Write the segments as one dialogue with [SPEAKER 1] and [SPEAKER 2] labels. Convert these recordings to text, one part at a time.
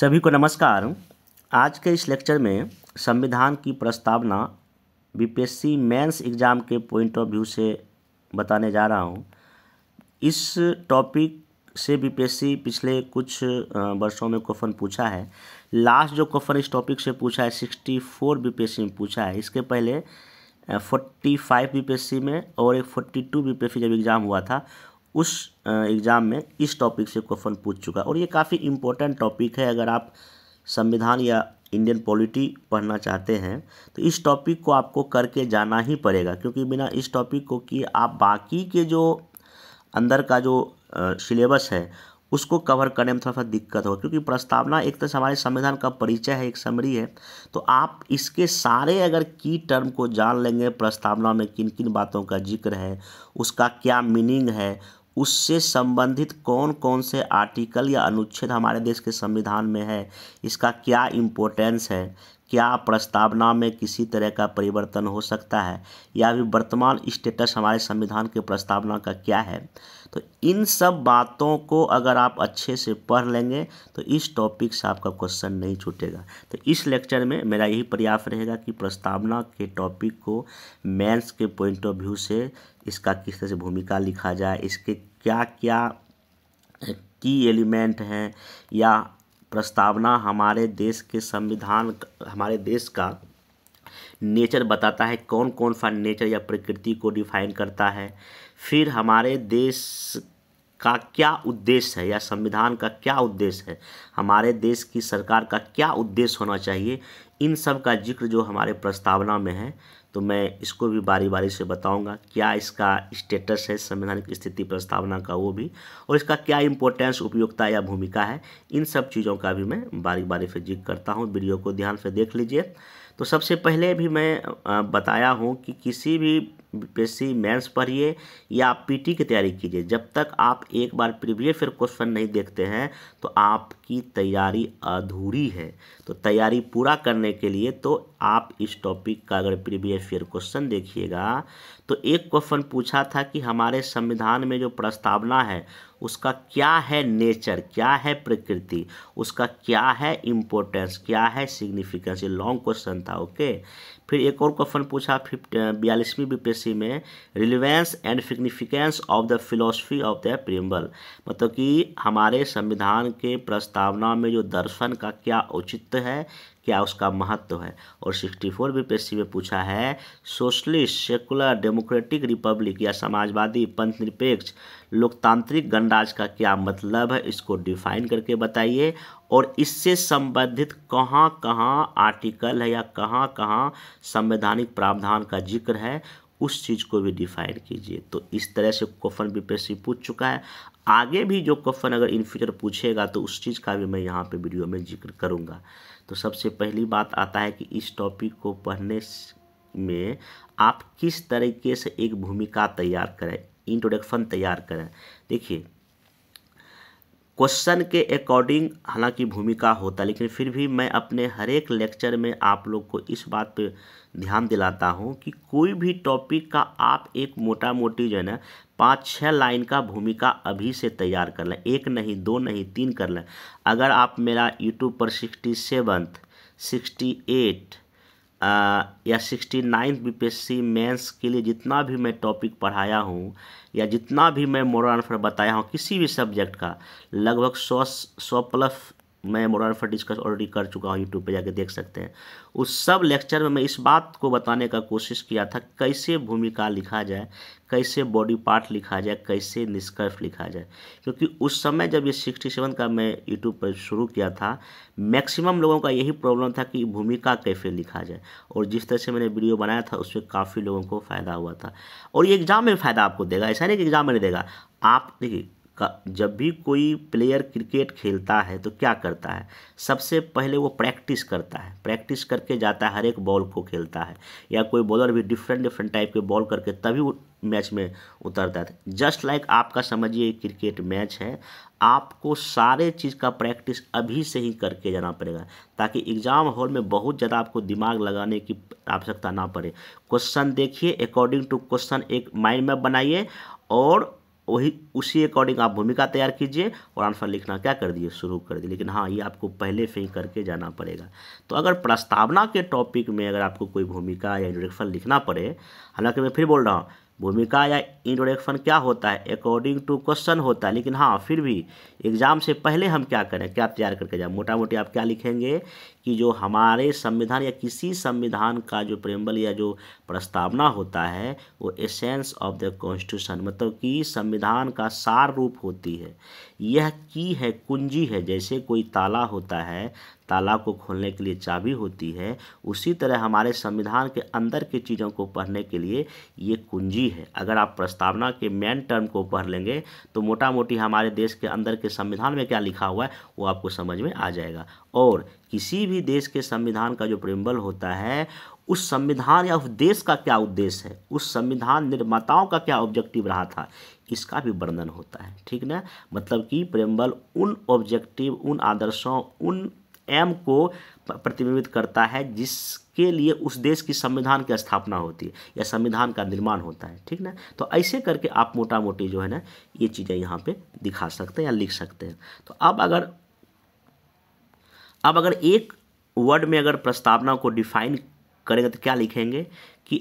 [SPEAKER 1] सभी को नमस्कार आज के इस लेक्चर में संविधान की प्रस्तावना बीपीएससी मेंस एग्ज़ाम के पॉइंट ऑफ व्यू से बताने जा रहा हूं इस टॉपिक से बीपीएससी पिछले कुछ वर्षों में क्वेश्चन पूछा है लास्ट जो क्वेश्चन इस टॉपिक से पूछा है सिक्सटी फोर बीपीएससी में पूछा है इसके पहले फोर्टी फाइव बीपीएससी में और एक फोर्टी टू बीपीएससी जब एग्ज़ाम हुआ था उस एग्ज़ाम में इस टॉपिक से क्वेश्चन पूछ चुका और ये काफ़ी इम्पोर्टेंट टॉपिक है अगर आप संविधान या इंडियन पॉलिटी पढ़ना चाहते हैं तो इस टॉपिक को आपको करके जाना ही पड़ेगा क्योंकि बिना इस टॉपिक को कि आप बाकी के जो अंदर का जो सिलेबस है उसको कवर करने में थोड़ा सा दिक्कत होगा क्योंकि प्रस्तावना एक तरह तो से हमारे संविधान का परिचय है एक समरी है तो आप इसके सारे अगर की टर्म को जान लेंगे प्रस्तावना में किन किन बातों का जिक्र है उसका क्या मीनिंग है उससे संबंधित कौन कौन से आर्टिकल या अनुच्छेद हमारे देश के संविधान में है इसका क्या इम्पोर्टेंस है क्या प्रस्तावना में किसी तरह का परिवर्तन हो सकता है या अभी वर्तमान स्टेटस हमारे संविधान के प्रस्तावना का क्या है तो इन सब बातों को अगर आप अच्छे से पढ़ लेंगे तो इस टॉपिक से आपका क्वेश्चन नहीं छूटेगा तो इस लेक्चर में मेरा यही प्रयास रहेगा कि प्रस्तावना के टॉपिक को मेंस के पॉइंट ऑफ व्यू से इसका किस तरह से भूमिका लिखा जाए इसके क्या क्या की एलिमेंट हैं या प्रस्तावना हमारे देश के संविधान हमारे देश का नेचर बताता है कौन कौन सा नेचर या प्रकृति को डिफाइन करता है फिर हमारे देश का क्या उद्देश्य है या संविधान का क्या उद्देश्य है हमारे देश की सरकार का क्या उद्देश्य होना चाहिए इन सब का जिक्र जो हमारे प्रस्तावना में है तो मैं इसको भी बारी बारी से बताऊंगा क्या इसका स्टेटस है संवैधानिक स्थिति प्रस्तावना का वो भी और इसका क्या इंपॉर्टेंस उपयोगिता या भूमिका है इन सब चीज़ों का भी मैं बारी बारी से जिक्र करता हूँ वीडियो को ध्यान से देख लीजिए तो सबसे पहले भी मैं बताया हूँ कि किसी भी पेशी मेंस पढ़िए या आप पीटी की तैयारी कीजिए जब तक आप एक बार प्रीवियस फिर क्वेश्चन नहीं देखते हैं तो आपकी तैयारी अधूरी है तो तैयारी पूरा करने के लिए तो आप इस टॉपिक का अगर प्रीवियस ईयर क्वेश्चन देखिएगा तो एक क्वेश्चन पूछा था कि हमारे संविधान में जो प्रस्तावना है उसका क्या है नेचर क्या है प्रकृति उसका क्या है इम्पोर्टेंस क्या है सिग्निफिकेंस ये लॉन्ग क्वेश्चन था ओके फिर एक और क्वेश्चन पूछा फिफ्ट बयालीसवीं बी में relevance and significance of the philosophy of the preamble मतलब कि हमारे संविधान के प्रस्तावना में जो दर्शन का क्या औचित्य है क्या उसका महत्व है और सिक्सटी फोर बीपीएससी में पूछा है सोशलिस्ट सेकुलर डेमोक्रेटिक रिपब्लिक या समाजवादी पंथ निरपेक्ष लोकतांत्रिक गणराज का क्या मतलब है इसको डिफाइन करके बताइए और इससे संबंधित कहाँ कहाँ आर्टिकल है या कहाँ कहाँ संवैधानिक प्रावधान का जिक्र है उस चीज़ को भी डिफाइन कीजिए तो इस तरह से क्वेश्चन बीपीएससी पूछ चुका है आगे भी जो क्वेश्चन अगर इन फ्यूचर पूछेगा तो उस चीज़ का भी मैं यहाँ पे वीडियो में जिक्र करूँगा तो सबसे पहली बात आता है कि इस टॉपिक को पढ़ने में आप किस तरीके से एक भूमिका तैयार करें इंट्रोडक्शन तैयार करें देखिए क्वेश्चन के अकॉर्डिंग हालांकि भूमिका होता लेकिन फिर भी मैं अपने हर एक लेक्चर में आप लोग को इस बात पे ध्यान दिलाता हूँ कि कोई भी टॉपिक का आप एक मोटा मोटी जो है ना पाँच छः लाइन का भूमिका अभी से तैयार कर लें एक नहीं दो नहीं तीन कर लें अगर आप मेरा यूट्यूब पर सिक्सटी सेवन्थ सिक्सटी एट या sixty ninth B P S C mains के लिए जितना भी मैं टॉपिक पढ़ाया हूँ या जितना भी मैं मोरल आंसर बताया हूँ किसी भी सब्जेक्ट का लगभग सौ सौ प्लस मैं मोरल पर डिस्कस ऑलरेडी कर चुका हूँ यूट्यूब पे जाके देख सकते हैं उस सब लेक्चर में मैं इस बात को बताने का कोशिश किया था कैसे भूमिका लिखा जाए कैसे बॉडी पार्ट लिखा जाए कैसे निष्कर्ष लिखा जाए क्योंकि उस समय जब ये सिक्सटी सेवन का मैं यूट्यूब पर शुरू किया था मैक्सिमम लोगों का यही प्रॉब्लम था कि भूमिका कैसे लिखा जाए और जिस तरह से मैंने वीडियो बनाया था उसमें काफ़ी लोगों को फ़ायदा हुआ था और ये एग्ज़ाम में फ़ायदा आपको देगा ऐसा नहीं कि एग्ज़ाम में नहीं देगा आप देखिए का जब भी कोई प्लेयर क्रिकेट खेलता है तो क्या करता है सबसे पहले वो प्रैक्टिस करता है प्रैक्टिस करके जाता है हर एक बॉल को खेलता है या कोई बॉलर भी डिफरेंट डिफरेंट टाइप के बॉल करके तभी वो मैच में उतरता है जस्ट लाइक like आपका समझिए क्रिकेट मैच है आपको सारे चीज़ का प्रैक्टिस अभी से ही करके जाना पड़ेगा ताकि एग्ज़ाम हॉल में बहुत ज़्यादा आपको दिमाग लगाने की आवश्यकता ना पड़े क्वेश्चन देखिए अकॉर्डिंग टू क्वेश्चन एक माइंड मैप बनाइए और वही उसी अकॉर्डिंग आप भूमिका तैयार कीजिए और आंसर लिखना क्या कर दिए शुरू कर दिए लेकिन हाँ ये आपको पहले से ही करके जाना पड़ेगा तो अगर प्रस्तावना के टॉपिक में अगर आपको कोई भूमिका या इंट्रोडक्शन लिखना पड़े हालांकि मैं फिर बोल रहा हूँ भूमिका या इंट्रोडक्शन क्या होता है अकॉर्डिंग टू क्वेश्चन होता है लेकिन हाँ फिर भी एग्ज़ाम से पहले हम क्या करें क्या तैयार करके जाए मोटा मोटी आप क्या लिखेंगे कि जो हमारे संविधान या किसी संविधान का जो प्रेम्बल या जो प्रस्तावना होता है वो एसेंस ऑफ द कॉन्स्टिट्यूशन मतलब कि संविधान का सार रूप होती है यह की है कुंजी है जैसे कोई ताला होता है ताला को खोलने के लिए चाबी होती है उसी तरह हमारे संविधान के अंदर की चीज़ों को पढ़ने के लिए ये कुंजी है अगर आप प्रस्तावना के मेन टर्म को पढ़ लेंगे तो मोटा मोटी हमारे देश के अंदर के संविधान में क्या लिखा हुआ है वो आपको समझ में आ जाएगा और किसी भी देश के संविधान का जो प्रिम्बल होता है उस संविधान या उस देश का क्या उद्देश्य है उस संविधान निर्माताओं का क्या ऑब्जेक्टिव रहा था इसका भी वर्णन होता है ठीक ना मतलब कि प्रेमबल उन ऑब्जेक्टिव उन आदर्शों उन एम को प्रतिबिंबित करता है जिसके लिए उस देश की संविधान की स्थापना होती है या संविधान का निर्माण होता है ठीक ना तो ऐसे करके आप मोटा मोटी जो है ना ये चीज़ें यहाँ पे दिखा सकते हैं या लिख सकते हैं तो अब अगर अब अगर एक वर्ड में अगर प्रस्तावना को डिफाइन करेंगे तो क्या लिखेंगे कि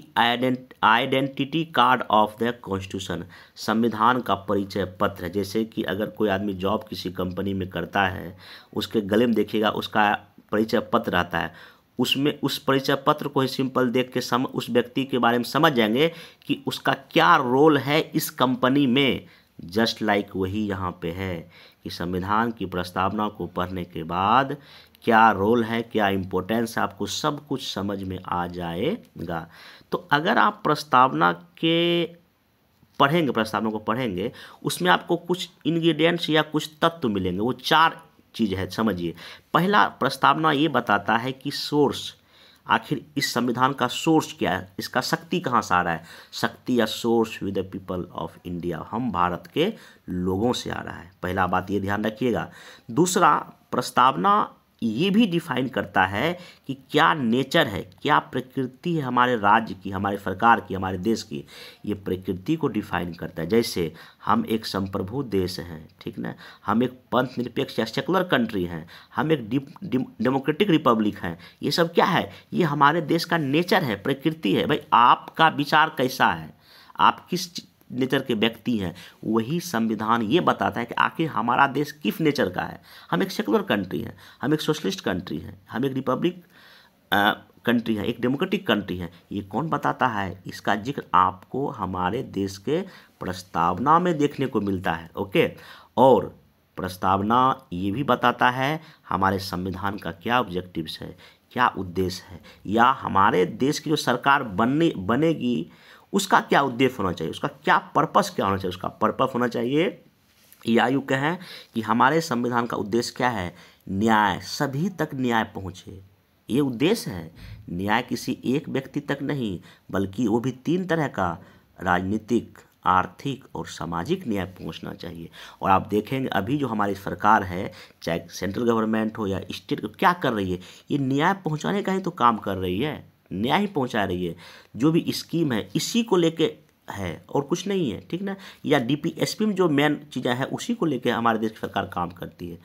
[SPEAKER 1] identity card of the constitution संविधान का परिचय पत्र जैसे कि अगर कोई आदमी जॉब किसी कंपनी में करता है उसके गले में देखिएगा उसका परिचय पत्र रहता है उसमें उस परिचय पत्र को ही सिंपल देख के सम उस व्यक्ति के बारे में समझ जाएंगे कि उसका क्या रोल है इस कंपनी में जस्ट लाइक like वही यहाँ पे है कि संविधान की प्रस्तावना को पढ़ने के बाद क्या रोल है क्या इम्पोर्टेंस है आपको सब कुछ समझ में आ जाएगा तो अगर आप प्रस्तावना के पढ़ेंगे प्रस्तावना को पढ़ेंगे उसमें आपको कुछ इंग्रेडिएंट्स या कुछ तत्व मिलेंगे वो चार चीज़ है समझिए पहला प्रस्तावना ये बताता है कि सोर्स आखिर इस संविधान का सोर्स क्या है इसका शक्ति कहाँ से आ रहा है शक्ति या source with the people of India हम भारत के लोगों से आ रहा है पहला बात ये ध्यान रखिएगा दूसरा प्रस्तावना ये भी डिफाइन करता है कि क्या नेचर है क्या प्रकृति है हमारे राज्य की हमारे सरकार की हमारे देश की ये प्रकृति को डिफाइन करता है जैसे हम एक संप्रभु देश हैं ठीक ना हम एक पंथ निरपेक्ष या सेकुलर कंट्री हैं हम एक डेमोक्रेटिक रिपब्लिक हैं ये सब क्या है ये हमारे देश का नेचर है प्रकृति है भाई आपका विचार कैसा है आप किस नेचर के व्यक्ति हैं वही संविधान ये बताता है कि आखिर हमारा देश किस नेचर का है हम एक सेकुलर कंट्री हैं हम एक सोशलिस्ट कंट्री हैं हम एक रिपब्लिक कंट्री है एक डेमोक्रेटिक कंट्री है ये कौन बताता है इसका जिक्र आपको हमारे देश के प्रस्तावना में देखने को मिलता है ओके और प्रस्तावना ये भी बताता है हमारे संविधान का क्या ऑब्जेक्टिव्स है क्या उद्देश्य है या हमारे देश की जो सरकार बनने बनेगी उसका क्या उद्देश्य होना चाहिए उसका क्या पर्पस क्या होना चाहिए उसका पर्पस होना चाहिए या आयु कहें कि हमारे संविधान का उद्देश्य क्या है न्याय सभी तक न्याय पहुँचे ये उद्देश्य है न्याय किसी एक व्यक्ति तक नहीं बल्कि वो भी तीन तरह का राजनीतिक आर्थिक और सामाजिक न्याय पहुंचना चाहिए और आप देखेंगे अभी जो हमारी सरकार है चाहे सेंट्रल गवर्नमेंट हो या स्टेट क्या कर रही है ये न्याय पहुंचाने का ही तो काम कर रही है न्याय पहुंचा रही है जो भी स्कीम है इसी को लेके है और कुछ नहीं है ठीक ना या डीपीएसपी में जो मेन चीज़ें हैं उसी को लेके हमारे देश की सरकार काम करती है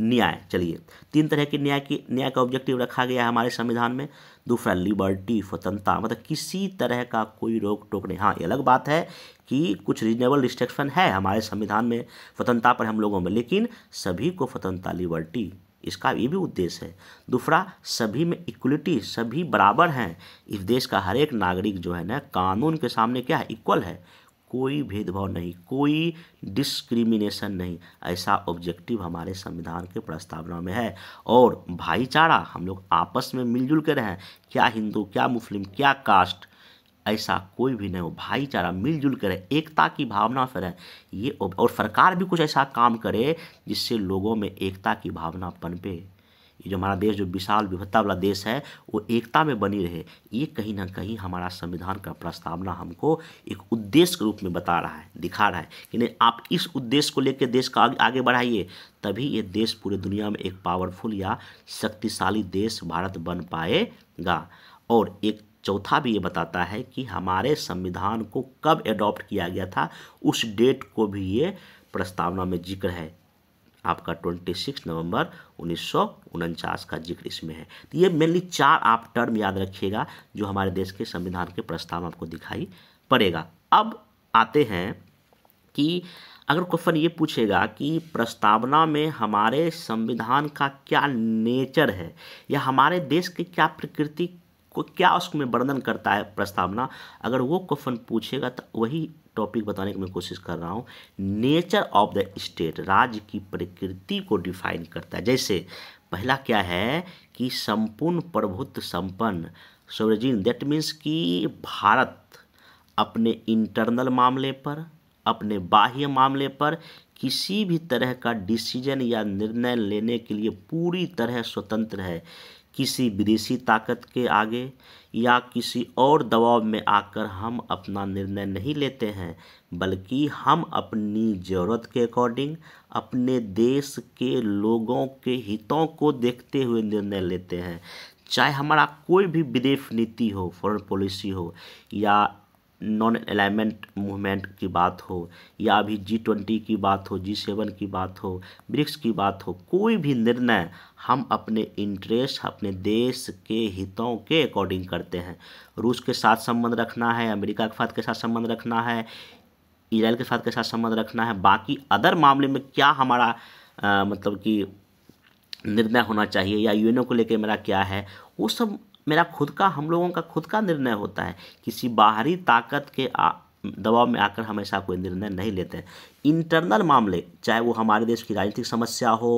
[SPEAKER 1] न्याय चलिए तीन तरह के न्याय की न्याय का ऑब्जेक्टिव रखा गया है हमारे संविधान में दूसरा लिबर्टी स्वतंत्रता मतलब किसी तरह का कोई रोक टोक नहीं हाँ ये अलग बात है कि कुछ रीजनेबल रिस्ट्रिक्शन है हमारे संविधान में स्वतंत्रता पर हम लोगों में लेकिन सभी को स्वतंत्रता लिबर्टी इसका ये भी उद्देश्य है दूसरा सभी में इक्वलिटी सभी बराबर हैं इस देश का हर एक नागरिक जो है ना कानून के सामने क्या है इक्वल है कोई भेदभाव नहीं कोई डिस्क्रिमिनेशन नहीं ऐसा ऑब्जेक्टिव हमारे संविधान के प्रस्तावना में है और भाईचारा हम लोग आपस में मिलजुल के रहें क्या हिंदू क्या मुस्लिम क्या कास्ट ऐसा कोई भी नहीं हो भाईचारा मिलजुल कर एकता की भावना से रहे ये और सरकार भी कुछ ऐसा काम करे जिससे लोगों में एकता की भावना पनपे ये जो हमारा देश जो विशाल विभत्ता वाला देश है वो एकता में बनी रहे ये कहीं ना कहीं हमारा संविधान का प्रस्तावना हमको एक उद्देश्य के रूप में बता रहा है दिखा रहा है कि नहीं आप इस उद्देश्य को लेकर देश का आगे बढ़ाइए तभी ये देश पूरे दुनिया में एक पावरफुल या शक्तिशाली देश भारत बन पाएगा और एक चौथा भी ये बताता है कि हमारे संविधान को कब एडॉप्ट किया गया था उस डेट को भी ये प्रस्तावना में जिक्र है आपका 26 नवंबर उन्नीस का जिक्र इसमें है तो ये मेनली चार आप टर्म याद रखिएगा जो हमारे देश के संविधान के प्रस्ताव आपको दिखाई पड़ेगा अब आते हैं कि अगर क्वेश्चन ये पूछेगा कि प्रस्तावना में हमारे संविधान का क्या नेचर है या हमारे देश की क्या प्रकृति को क्या उसमें वर्णन करता है प्रस्तावना अगर वो क्वेश्चन पूछेगा तो वही टॉपिक बताने की मैं कोशिश कर रहा हूँ नेचर ऑफ द स्टेट राज्य की प्रकृति को डिफाइन करता है जैसे पहला क्या है कि संपूर्ण प्रभुत्व संपन्न सोवरेजिन दैट मीन्स कि भारत अपने इंटरनल मामले पर अपने बाह्य मामले पर किसी भी तरह का डिसीजन या निर्णय लेने के लिए पूरी तरह स्वतंत्र है किसी विदेशी ताकत के आगे या किसी और दबाव में आकर हम अपना निर्णय नहीं लेते हैं बल्कि हम अपनी ज़रूरत के अकॉर्डिंग अपने देश के लोगों के हितों को देखते हुए निर्णय लेते हैं चाहे हमारा कोई भी विदेश नीति हो फॉरेन पॉलिसी हो या नॉन अलाइनमेंट मूवमेंट की बात हो या अभी जी ट्वेंटी की बात हो जी सेवन की बात हो ब्रिक्स की बात हो कोई भी निर्णय हम अपने इंटरेस्ट अपने देश के हितों के अकॉर्डिंग करते हैं रूस के साथ संबंध रखना है अमेरिका के साथ के साथ संबंध रखना है इसराइल के साथ के साथ संबंध रखना है बाकी अदर मामले में क्या हमारा आ, मतलब कि निर्णय होना चाहिए या यूएनओ को लेकर मेरा क्या है वो सब मेरा खुद का हम लोगों का खुद का निर्णय होता है किसी बाहरी ताकत के आ, दबाव में आकर हमेशा कोई निर्णय नहीं लेते हैं इंटरनल मामले चाहे वो हमारे देश की राजनीतिक समस्या हो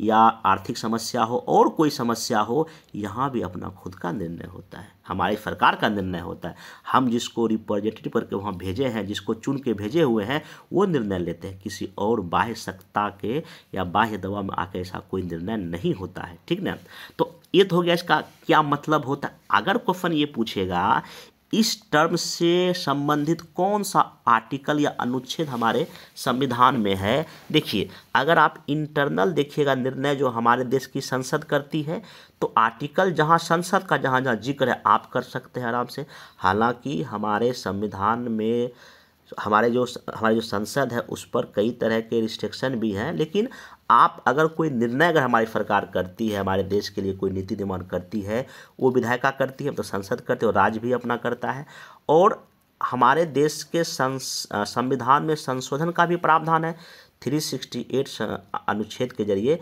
[SPEAKER 1] या आर्थिक समस्या हो और कोई समस्या हो यहाँ भी अपना खुद का निर्णय होता है हमारी सरकार का निर्णय होता है हम जिसको रिप्रेजेंटेटिव करके वहाँ भेजे हैं जिसको चुन के भेजे हुए हैं वो निर्णय लेते हैं किसी और बाह्य सत्ता के या बाह्य दवा में आके ऐसा कोई निर्णय नहीं होता है ठीक ना तो ये तो हो गया इसका क्या मतलब होता है अगर क्वेश्चन ये पूछेगा इस टर्म से संबंधित कौन सा आर्टिकल या अनुच्छेद हमारे संविधान में है देखिए अगर आप इंटरनल देखिएगा निर्णय जो हमारे देश की संसद करती है तो आर्टिकल जहाँ संसद का जहाँ जहाँ जिक्र है आप कर सकते हैं आराम से हालांकि हमारे संविधान में हमारे जो हमारी जो संसद है उस पर कई तरह के रिस्ट्रिक्शन भी हैं लेकिन आप अगर कोई निर्णय अगर हमारी सरकार करती है हमारे देश के लिए कोई नीति निर्माण करती है वो विधायिका करती है तो संसद करते हैं और राज्य भी अपना करता है और हमारे देश के संविधान में संशोधन का भी प्रावधान है 368 अनुच्छेद के जरिए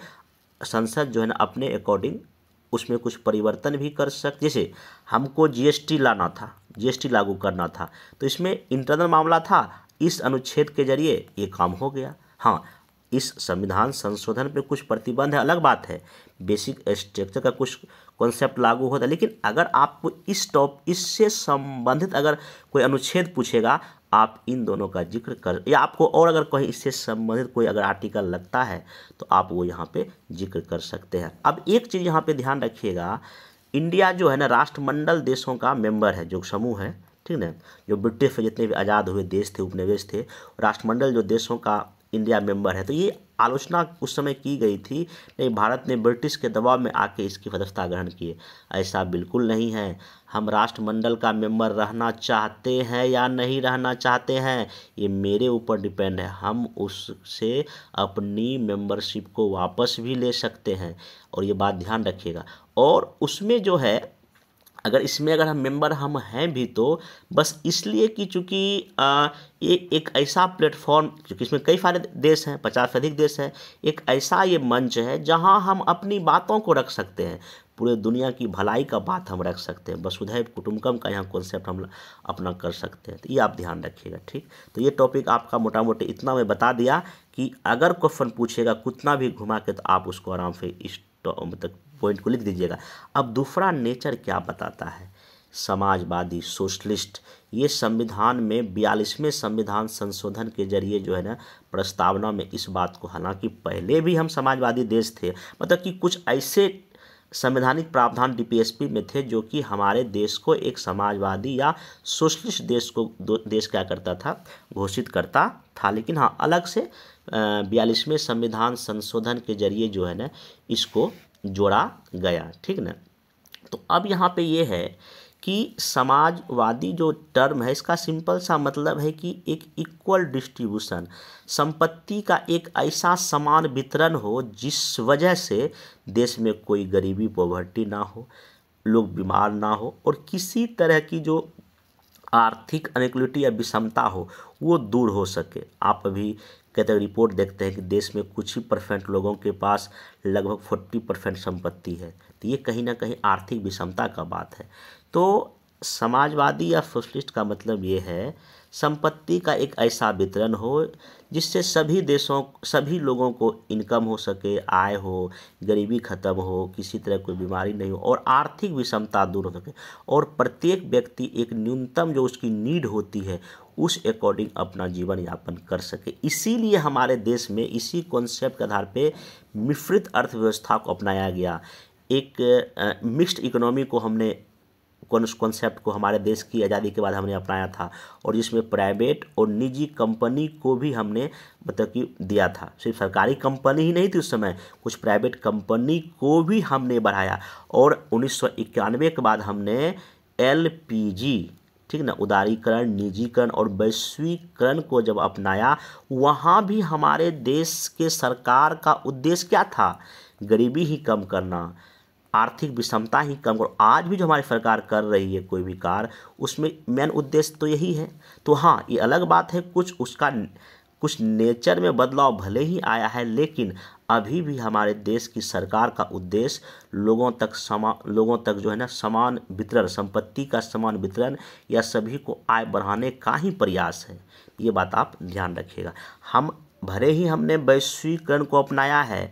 [SPEAKER 1] संसद जो है ना अपने अकॉर्डिंग उसमें कुछ परिवर्तन भी कर सकते जैसे हमको जीएसटी लाना था जीएसटी लागू करना था तो इसमें इंटरनल मामला था इस अनुच्छेद के जरिए ये काम हो गया हाँ इस संविधान संशोधन पर कुछ प्रतिबंध है अलग बात है बेसिक स्ट्रक्चर का कुछ कॉन्सेप्ट लागू होता है लेकिन अगर आपको इस टॉप इससे संबंधित अगर कोई अनुच्छेद पूछेगा आप इन दोनों का जिक्र कर या आपको और अगर कहीं इससे संबंधित कोई अगर आर्टिकल लगता है तो आप वो यहाँ पे जिक्र कर सकते हैं अब एक चीज़ यहाँ पे ध्यान रखिएगा इंडिया जो है ना राष्ट्रमंडल देशों का मेंबर है जो समूह है ठीक ना जो ब्रिटिश जितने भी आज़ाद हुए देश थे उपनिवेश थे राष्ट्रमंडल जो देशों का इंडिया मेंबर है तो ये आलोचना उस समय की गई थी नहीं भारत ने ब्रिटिश के दबाव में आके इसकी सदस्यता ग्रहण किए ऐसा बिल्कुल नहीं है हम राष्ट्रमंडल का मेंबर रहना चाहते हैं या नहीं रहना चाहते हैं ये मेरे ऊपर डिपेंड है हम उससे अपनी मेंबरशिप को वापस भी ले सकते हैं और ये बात ध्यान रखिएगा और उसमें जो है अगर इसमें अगर हम मेंबर हम हैं भी तो बस इसलिए कि चूँकि ये एक ऐसा प्लेटफॉर्म क्योंकि इसमें कई सारे देश हैं पचास से अधिक देश हैं एक ऐसा ये मंच है जहाँ हम अपनी बातों को रख सकते हैं पूरे दुनिया की भलाई का बात हम रख सकते हैं वसुधैव कुटुम्बकम का यहाँ कॉन्सेप्ट हम अपना कर सकते हैं तो ये आप ध्यान रखिएगा ठीक तो ये टॉपिक आपका मोटा मोटी इतना मैं बता दिया कि अगर क्वेश्चन पूछेगा कितना भी घुमा के तो आप उसको आराम से इस तो, मतलब पॉइंट को लिख दीजिएगा अब दूसरा नेचर क्या बताता है समाजवादी सोशलिस्ट ये संविधान में बयालीसवें संविधान संशोधन के जरिए जो है ना प्रस्तावना में इस बात को हालांकि पहले भी हम समाजवादी देश थे मतलब कि कुछ ऐसे संवैधानिक प्रावधान डीपीएसपी में थे जो कि हमारे देश को एक समाजवादी या सोशलिस्ट देश को देश क्या करता था घोषित करता था लेकिन हाँ अलग से बयालीसवें संविधान संशोधन के जरिए जो है ना इसको जोड़ा गया ठीक ना तो अब यहाँ पे ये है कि समाजवादी जो टर्म है इसका सिंपल सा मतलब है कि एक इक्वल डिस्ट्रीब्यूशन संपत्ति का एक ऐसा समान वितरण हो जिस वजह से देश में कोई गरीबी पॉवर्टी ना हो लोग बीमार ना हो और किसी तरह की जो आर्थिक अनिक्विटी या विषमता हो वो दूर हो सके आप अभी कहते हैं रिपोर्ट देखते हैं कि देश में कुछ ही परसेंट लोगों के पास लगभग फोर्टी परसेंट संपत्ति है तो ये कहीं ना कहीं आर्थिक विषमता का बात है तो समाजवादी या सोशलिस्ट का मतलब ये है संपत्ति का एक ऐसा वितरण हो जिससे सभी देशों सभी लोगों को इनकम हो सके आय हो गरीबी ख़त्म हो किसी तरह कोई बीमारी नहीं हो और आर्थिक विषमता दूर हो सके और प्रत्येक व्यक्ति एक न्यूनतम जो उसकी नीड होती है उस अकॉर्डिंग अपना जीवन यापन कर सके इसीलिए हमारे देश में इसी कॉन्सेप्ट के आधार पे मिश्रित अर्थव्यवस्था को अपनाया गया एक मिक्स्ड इकोनॉमी को हमने कॉन्सेप्ट को हमारे देश की आज़ादी के बाद हमने अपनाया था और जिसमें प्राइवेट और निजी कंपनी को भी हमने मतलब कि दिया था सिर्फ सरकारी कंपनी ही नहीं थी उस समय कुछ प्राइवेट कंपनी को भी हमने बढ़ाया और उन्नीस के बाद हमने एल ठीक ना उदारीकरण निजीकरण और वैश्वीकरण को जब अपनाया वहाँ भी हमारे देश के सरकार का उद्देश्य क्या था गरीबी ही कम करना आर्थिक विषमता ही कम और आज भी जो हमारी सरकार कर रही है कोई भी कार्य उसमें मेन उद्देश्य तो यही है तो हाँ ये अलग बात है कुछ उसका कुछ नेचर में बदलाव भले ही आया है लेकिन अभी भी हमारे देश की सरकार का उद्देश्य लोगों तक समा लोगों तक जो है ना समान वितरण संपत्ति का समान वितरण या सभी को आय बढ़ाने का ही प्रयास है ये बात आप ध्यान रखिएगा हम भले ही हमने वैश्वीकरण को अपनाया है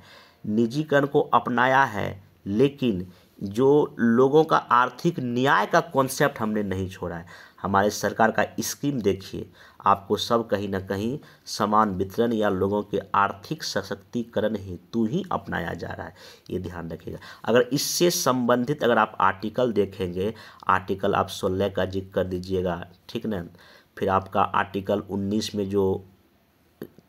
[SPEAKER 1] निजीकरण को अपनाया है लेकिन जो लोगों का आर्थिक न्याय का कॉन्सेप्ट हमने नहीं छोड़ा है हमारे सरकार का स्कीम देखिए आपको सब कहीं ना कहीं समान वितरण या लोगों के आर्थिक सशक्तिकरण हेतु ही अपनाया जा रहा है ये ध्यान रखिएगा अगर इससे संबंधित अगर आप आर्टिकल देखेंगे आर्टिकल आप सोलह का जिक्र कर दीजिएगा ठीक न फिर आपका आर्टिकल उन्नीस में जो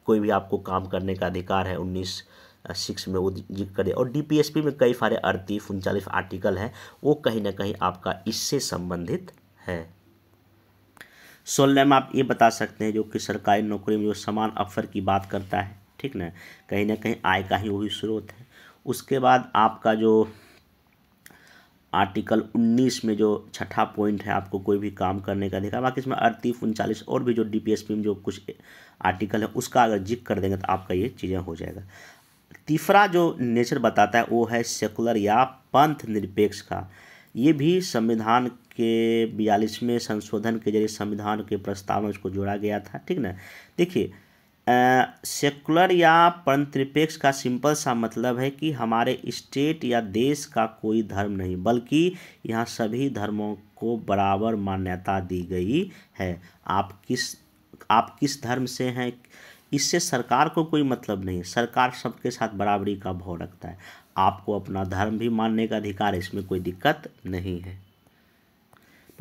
[SPEAKER 1] कोई भी आपको काम करने का अधिकार है उन्नीस सिक्स में वो जिक्र करें और डी में कई सारे अड़तीस उनचालीस आर्टिकल हैं वो कहीं ना कहीं आपका इससे संबंधित है सोलह में आप ये बता सकते हैं जो कि सरकारी नौकरी में जो समान अफसर की बात करता है ठीक ना कहीं ना कहीं आय का ही वही स्रोत है उसके बाद आपका जो आर्टिकल 19 में जो छठा पॉइंट है आपको कोई भी काम करने का अधिकार बाकी इसमें अड़तीस उनचालीस और भी जो डी में जो कुछ आर्टिकल है उसका अगर जिक कर देंगे तो आपका ये चीज़ें हो जाएगा तीसरा जो नेचर बताता है वो है सेकुलर या पंथ निरपेक्ष का ये भी संविधान के बयालीसवें संशोधन के जरिए संविधान के प्रस्ताव में इसको जोड़ा गया था ठीक ना देखिए सेकुलर या पंथ निरपेक्ष का सिंपल सा मतलब है कि हमारे स्टेट या देश का कोई धर्म नहीं बल्कि यहाँ सभी धर्मों को बराबर मान्यता दी गई है आप किस आप किस धर्म से हैं इससे सरकार को कोई मतलब नहीं सरकार सबके साथ बराबरी का भाव रखता है आपको अपना धर्म भी मानने का अधिकार है इसमें कोई दिक्कत नहीं है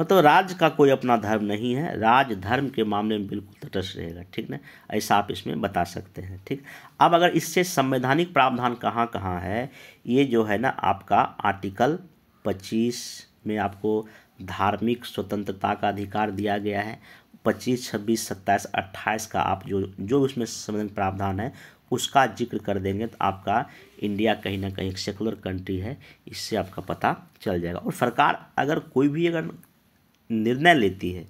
[SPEAKER 1] मतलब राज का कोई अपना धर्म नहीं है राज धर्म के मामले में बिल्कुल तटस्थ रहेगा ठीक ना ऐसा आप इसमें बता सकते हैं ठीक अब अगर इससे संवैधानिक प्रावधान कहाँ कहाँ है ये जो है ना आपका आर्टिकल पच्चीस में आपको धार्मिक स्वतंत्रता का अधिकार दिया गया है पच्चीस छब्बीस सत्ताईस अट्ठाईस का आप जो जो उसमें संविधान प्रावधान है उसका जिक्र कर देंगे तो आपका इंडिया कहीं ना कहीं एक सेकुलर कंट्री है इससे आपका पता चल जाएगा और सरकार अगर कोई भी अगर निर्णय लेती है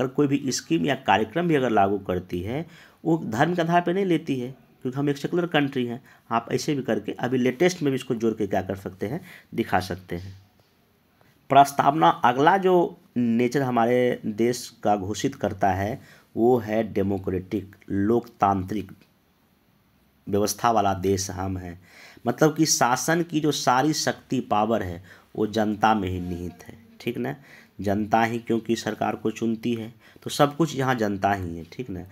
[SPEAKER 1] अगर कोई भी स्कीम या कार्यक्रम भी अगर लागू करती है वो धर्म के आधार पर नहीं लेती है क्योंकि हम एक सेकुलर कंट्री हैं आप ऐसे भी करके अभी लेटेस्ट में भी इसको जोड़ के क्या कर सकते हैं दिखा सकते हैं प्रस्तावना अगला जो नेचर हमारे देश का घोषित करता है वो है डेमोक्रेटिक लोकतांत्रिक व्यवस्था वाला देश हम हैं मतलब कि शासन की जो सारी शक्ति पावर है वो जनता में ही निहित है ठीक ना जनता ही क्योंकि सरकार को चुनती है तो सब कुछ यहाँ जनता ही है ठीक ना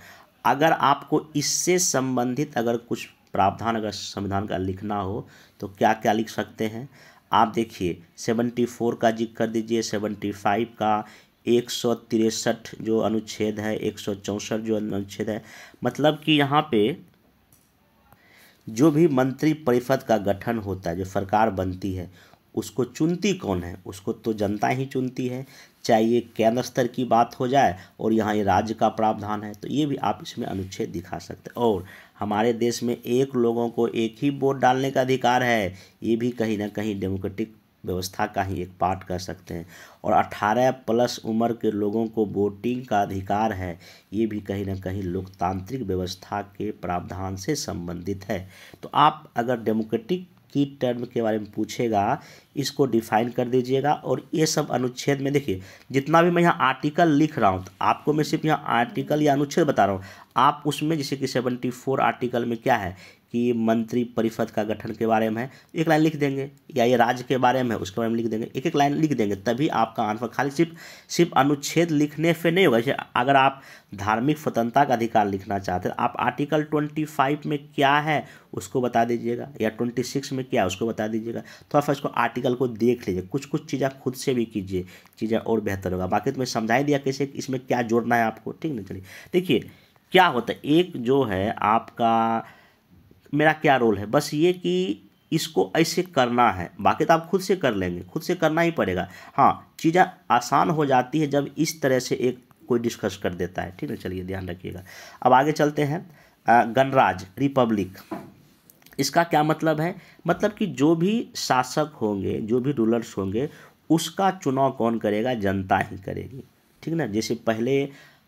[SPEAKER 1] अगर आपको इससे संबंधित अगर कुछ प्रावधान अगर संविधान का लिखना हो तो क्या क्या लिख सकते हैं आप देखिए सेवेंटी फोर का जिक्र कर दीजिए सेवेंटी फाइव का एक सौ तिरसठ जो अनुच्छेद है एक सौ चौंसठ जो अनुच्छेद है मतलब कि यहाँ पे जो भी मंत्री परिषद का गठन होता है जो सरकार बनती है उसको चुनती कौन है उसको तो जनता ही चुनती है चाहे ये केंद्र स्तर की बात हो जाए और यहाँ ये राज्य का प्रावधान है तो ये भी आप इसमें अनुच्छेद दिखा सकते हैं और हमारे देश में एक लोगों को एक ही वोट डालने का अधिकार है ये भी कहीं ना कहीं डेमोक्रेटिक व्यवस्था का ही एक पार्ट कर सकते हैं और 18 प्लस उम्र के लोगों को वोटिंग का अधिकार है ये भी कहीं ना कहीं लोकतांत्रिक व्यवस्था के प्रावधान से संबंधित है तो आप अगर डेमोक्रेटिक की टर्म के बारे में पूछेगा इसको डिफाइन कर दीजिएगा और ये सब अनुच्छेद में देखिए जितना भी मैं यहाँ आर्टिकल लिख रहा हूँ तो आपको मैं सिर्फ यहाँ आर्टिकल या अनुच्छेद बता रहा हूँ आप उसमें जैसे कि सेवेंटी फोर आर्टिकल में क्या है कि मंत्री परिषद का गठन के बारे में है एक लाइन लिख देंगे या ये राज्य के बारे में है उसके बारे में लिख देंगे एक एक लाइन लिख देंगे तभी आपका आंसर खाली सिर्फ सिर्फ अनुच्छेद लिखने से नहीं होगा जैसे अगर आप धार्मिक स्वतंत्रता का अधिकार लिखना चाहते हैं आप आर्टिकल ट्वेंटी फाइव में क्या है उसको बता दीजिएगा या ट्वेंटी सिक्स में क्या है उसको बता दीजिएगा थोड़ा सा इसको आर्टिकल को देख लीजिए कुछ कुछ चीज़ें खुद से भी कीजिए चीज़ें और बेहतर होगा बाकी तो समझा ही दिया कैसे इसमें क्या जोड़ना है आपको ठीक ना चलिए देखिए क्या होता है एक जो है आपका मेरा क्या रोल है बस ये कि इसको ऐसे करना है बाकी तो आप खुद से कर लेंगे खुद से करना ही पड़ेगा हाँ चीज़ें आसान हो जाती है जब इस तरह से एक कोई डिस्कस कर देता है ठीक है चलिए ध्यान रखिएगा अब आगे चलते हैं गणराज रिपब्लिक इसका क्या मतलब है मतलब कि जो भी शासक होंगे जो भी रूलर्स होंगे उसका चुनाव कौन करेगा जनता ही करेगी ठीक ना जैसे पहले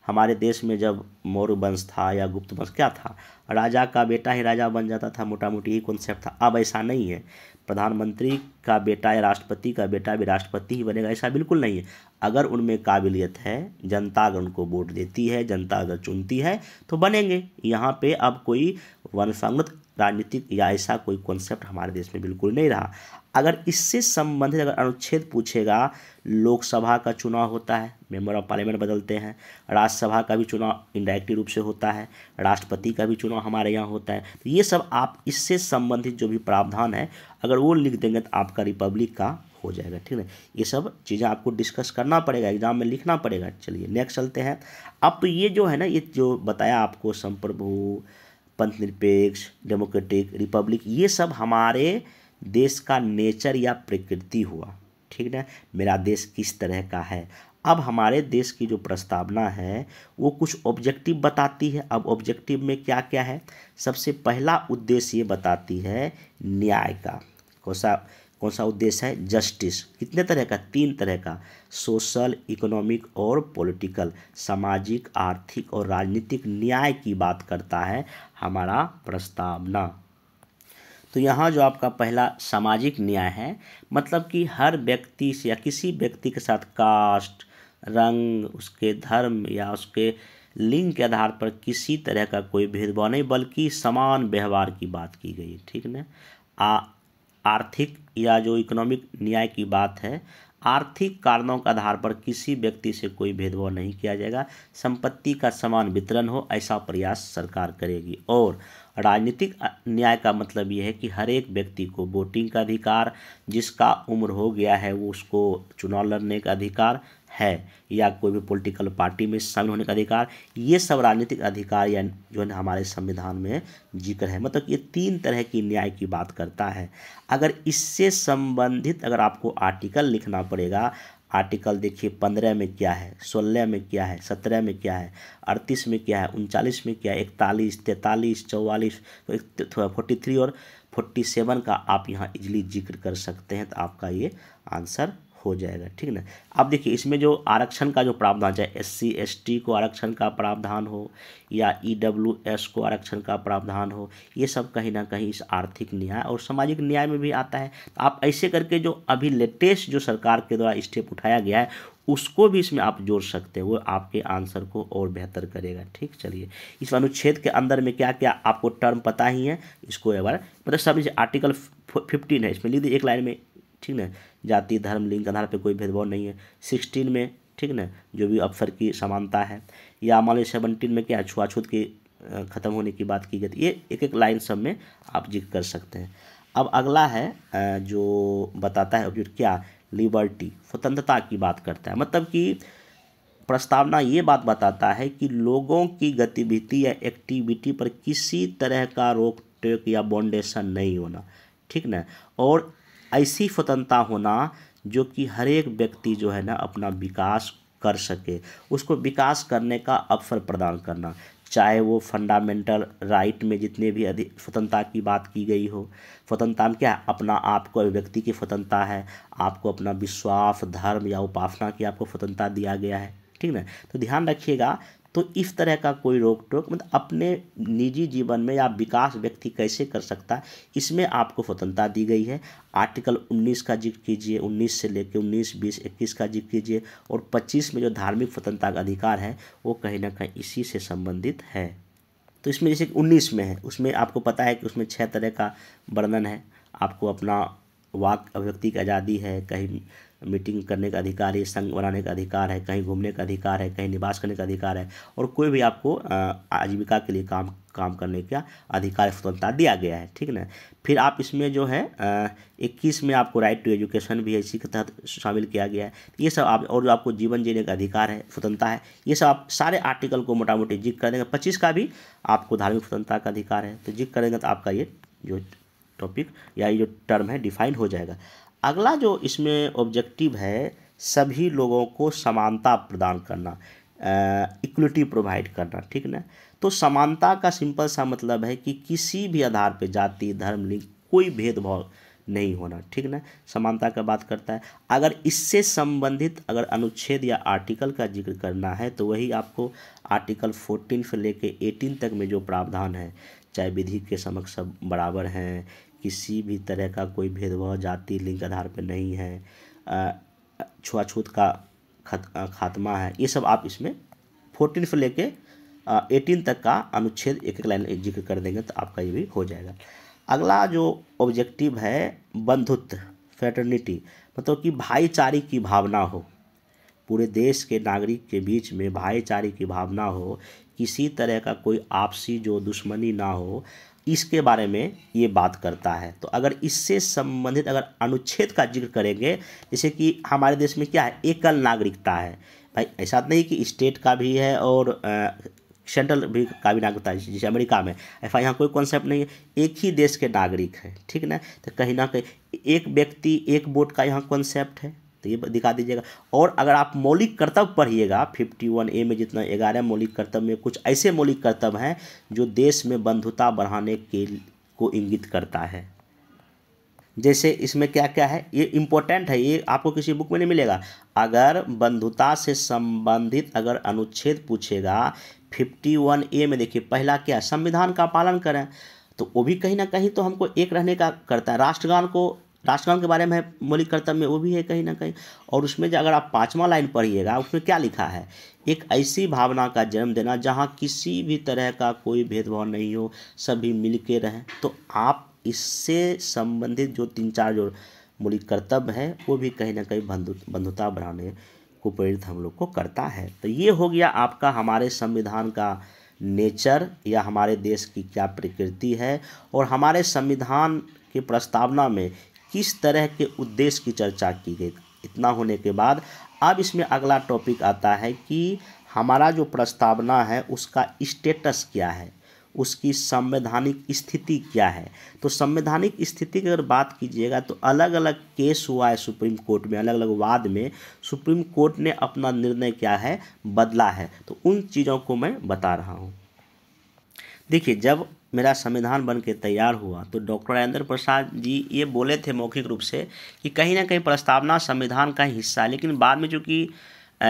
[SPEAKER 1] हमारे देश में जब मौर्य वंश था या गुप्त वंश क्या था राजा का बेटा ही राजा बन जाता था मोटा मोटी ही कॉन्सेप्ट था अब ऐसा नहीं है प्रधानमंत्री का बेटा या राष्ट्रपति का बेटा भी राष्ट्रपति ही बनेगा ऐसा बिल्कुल नहीं है अगर उनमें काबिलियत है जनता अगर उनको वोट देती है जनता अगर चुनती है तो बनेंगे यहाँ पे अब कोई वंशानुगत राजनीतिक या ऐसा कोई कॉन्सेप्ट हमारे देश में बिल्कुल नहीं रहा अगर इससे संबंधित अगर अनुच्छेद पूछेगा लोकसभा का चुनाव होता है मेंबर ऑफ पार्लियामेंट बदलते हैं राज्यसभा का भी चुनाव इंडायरेक्टिव रूप से होता है राष्ट्रपति का भी चुनाव हमारे यहाँ होता है तो ये सब आप इससे संबंधित जो भी प्रावधान है अगर वो लिख देंगे तो आपका रिपब्लिक का हो जाएगा ठीक है ये सब चीज़ें आपको डिस्कस करना पड़ेगा एग्जाम में लिखना पड़ेगा चलिए नेक्स्ट चलते हैं अब तो ये जो है ना ये जो बताया आपको संप्रभु पंथ निरपेक्ष डेमोक्रेटिक रिपब्लिक ये सब हमारे देश का नेचर या प्रकृति हुआ ठीक है मेरा देश किस तरह का है अब हमारे देश की जो प्रस्तावना है वो कुछ ऑब्जेक्टिव बताती है अब ऑब्जेक्टिव में क्या क्या है सबसे पहला उद्देश्य ये बताती है न्याय का सा कौन सा उद्देश्य है जस्टिस कितने तरह का तीन तरह का सोशल इकोनॉमिक और पॉलिटिकल सामाजिक आर्थिक और राजनीतिक न्याय की बात करता है हमारा प्रस्तावना तो यहाँ जो आपका पहला सामाजिक न्याय है मतलब कि हर व्यक्ति से या किसी व्यक्ति के साथ कास्ट रंग उसके धर्म या उसके लिंग के आधार पर किसी तरह का कोई भेदभाव नहीं बल्कि समान व्यवहार की बात की गई ठीक ना आ आर्थिक या जो इकोनॉमिक न्याय की बात है आर्थिक कारणों के आधार पर किसी व्यक्ति से कोई भेदभाव नहीं किया जाएगा संपत्ति का समान वितरण हो ऐसा प्रयास सरकार करेगी और राजनीतिक न्याय का मतलब यह है कि हर एक व्यक्ति को वोटिंग का अधिकार जिसका उम्र हो गया है वो उसको चुनाव लड़ने का अधिकार है या कोई भी पॉलिटिकल पार्टी में शामिल होने का अधिकार ये सब राजनीतिक अधिकार या जो है हमारे संविधान में जिक्र है मतलब ये तीन तरह की न्याय की बात करता है अगर इससे संबंधित अगर आपको आर्टिकल लिखना पड़ेगा आर्टिकल देखिए पंद्रह में क्या है सोलह में क्या है सत्रह में क्या है अड़तीस में क्या है उनचालीस में क्या है इकतालीस तैंतालीस चौवालीस फोर्टी तो तो थ्री और फोर्टी सेवन का आप यहाँ इजली जिक्र कर सकते हैं तो आपका ये आंसर हो जाएगा ठीक ना अब देखिए इसमें जो आरक्षण का जो प्रावधान चाहे एस सी एस टी को आरक्षण का प्रावधान हो या ई डब्ल्यू एस को आरक्षण का प्रावधान हो ये सब कहीं ना कहीं इस आर्थिक न्याय और सामाजिक न्याय में भी आता है तो आप ऐसे करके जो अभी लेटेस्ट जो सरकार के द्वारा स्टेप उठाया गया है उसको भी इसमें आप जोड़ सकते हो आपके आंसर को और बेहतर करेगा ठीक चलिए इस अनुच्छेद के अंदर में क्या क्या आपको टर्म पता ही है इसको एक बार मतलब सब आर्टिकल फिफ्टीन है इसमें लिख दीजिए एक लाइन में ठीक ना जाति धर्म लिंग आधार पर कोई भेदभाव नहीं है सिक्सटीन में ठीक ना जो भी अवसर की समानता है या मान लीजिए सेवनटीन में क्या छुआछूत की ख़त्म होने की बात की गई ये एक एक लाइन सब में आप जिक्र कर सकते हैं अब अगला है जो बताता है ऑब्जेक्ट क्या लिबर्टी स्वतंत्रता की बात करता है मतलब कि प्रस्तावना ये बात बताता है कि लोगों की गतिविधि या एक्टिविटी पर किसी तरह का रोक टोक या बॉन्डेशन नहीं होना ठीक ना और ऐसी स्वतंत्रता होना जो कि हर एक व्यक्ति जो है ना अपना विकास कर सके उसको विकास करने का अवसर प्रदान करना चाहे वो फंडामेंटल राइट में जितने भी अधिक स्वतंत्रता की बात की गई हो स्वतंत्रता में क्या अपना आपको अभिव्यक्ति की स्वतंत्रता है आपको अपना विश्वास धर्म या उपासना की आपको स्वतंत्रता दिया गया है ठीक ना तो ध्यान रखिएगा तो इस तरह का कोई रोक टोक मतलब अपने निजी जीवन में या विकास व्यक्ति कैसे कर सकता है इसमें आपको स्वतंत्रता दी गई है आर्टिकल 19 का जिक्र कीजिए 19 से लेकर 19, 20, 21 का जिक्र कीजिए और 25 में जो धार्मिक स्वतंत्रता का अधिकार है वो कहीं ना कहीं इसी से संबंधित है तो इसमें जैसे उन्नीस में है उसमें आपको पता है कि उसमें छः तरह का वर्णन है आपको अपना वाक अभिव्यक्ति की आज़ादी है कहीं मीटिंग करने का अधिकार है संघ बनाने का अधिकार है कहीं घूमने का अधिकार है कहीं निवास करने का अधिकार है और कोई भी आपको आजीविका के लिए काम काम करने का अधिकार स्वतंत्रता दिया गया है ठीक ना फिर आप इसमें जो है इक्कीस में आपको राइट टू एजुकेशन भी है इसी के तहत शामिल किया गया है ये सब आप और जो आपको जीवन जीने का अधिकार है स्वतंत्रता है ये सब आप सारे आर्टिकल को मोटा मोटी जिक कर देंगे पच्चीस का भी आपको धार्मिक स्वतंत्रता का अधिकार है तो जिक करेंगे तो आपका ये जो टॉपिक या ये जो टर्म है डिफाइन हो जाएगा अगला जो इसमें ऑब्जेक्टिव है सभी लोगों को समानता प्रदान करना इक्वलिटी प्रोवाइड करना ठीक ना तो समानता का सिंपल सा मतलब है कि किसी भी आधार पर जाति धर्म लिंग कोई भेदभाव नहीं होना ठीक ना समानता का बात करता है अगर इससे संबंधित अगर अनुच्छेद या आर्टिकल का जिक्र करना है तो वही आपको आर्टिकल फोर्टीन से लेके एटीन तक में जो प्रावधान है चाहे विधि के समक्ष सब बराबर हैं किसी भी तरह का कोई भेदभाव जाति लिंग आधार पर नहीं है छुआछूत का खात्मा है ये सब आप इसमें फोर्टीन से लेके एटीन तक का अनुच्छेद एक एक लाइन जिक्र कर देंगे तो आपका ये भी हो जाएगा अगला जो ऑब्जेक्टिव है बंधुत्व फैटर्निटी मतलब कि भाईचारे की भावना हो पूरे देश के नागरिक के बीच में भाईचारे की भावना हो किसी तरह का कोई आपसी जो दुश्मनी ना हो इसके बारे में ये बात करता है तो अगर इससे संबंधित अगर अनुच्छेद का जिक्र करेंगे जैसे कि हमारे देश में क्या है एकल नागरिकता है भाई ऐसा तो नहीं कि स्टेट का भी है और सेंट्रल भी का भी नागरिकता है जैसे अमेरिका में ऐसा यहाँ कोई कॉन्सेप्ट नहीं है एक ही देश के नागरिक हैं ठीक ना तो कहीं ना कहीं एक व्यक्ति एक वोट का यहाँ कॉन्सेप्ट है तो ये दिखा दीजिएगा और अगर आप मौलिक कर्तव्य पढ़िएगा फिफ्टी वन ए में जितना ग्यारह मौलिक कर्तव्य में कुछ ऐसे मौलिक कर्तव्य हैं जो देश में बंधुता बढ़ाने के को इंगित करता है जैसे इसमें क्या क्या है ये इम्पोर्टेंट है ये आपको किसी बुक में नहीं मिलेगा अगर बंधुता से संबंधित अगर अनुच्छेद पूछेगा फिफ्टी वन ए में देखिए पहला क्या है संविधान का पालन करें तो वो भी कहीं ना कहीं तो हमको एक रहने का करता है राष्ट्रगान को राष्ट्रगान के बारे में मौलिक कर्तव्य में वो भी है कहीं ना कहीं और उसमें जो अगर आप पाँचवा लाइन पढ़िएगा उसमें क्या लिखा है एक ऐसी भावना का जन्म देना जहाँ किसी भी तरह का कोई भेदभाव नहीं हो सभी मिल के रहें तो आप इससे संबंधित जो तीन चार जो मौलिक कर्तव्य है वो भी कहीं ना कहीं बंधु बंधुता बढ़ाने को प्रेरित हम लोग को करता है तो ये हो गया आपका हमारे संविधान का नेचर या हमारे देश की क्या प्रकृति है और हमारे संविधान की प्रस्तावना में किस तरह के उद्देश्य की चर्चा की गई इतना होने के बाद अब इसमें अगला टॉपिक आता है कि हमारा जो प्रस्तावना है उसका स्टेटस क्या है उसकी संवैधानिक स्थिति क्या है तो संवैधानिक स्थिति की अगर बात कीजिएगा तो अलग अलग केस हुआ है सुप्रीम कोर्ट में अलग अलग वाद में सुप्रीम कोर्ट ने अपना निर्णय क्या है बदला है तो उन चीज़ों को मैं बता रहा हूँ देखिए जब मेरा संविधान बन के तैयार हुआ तो डॉक्टर राजेंद्र प्रसाद जी ये बोले थे मौखिक रूप से कि कहीं ना कहीं प्रस्तावना संविधान का हिस्सा है लेकिन बाद में चूँकि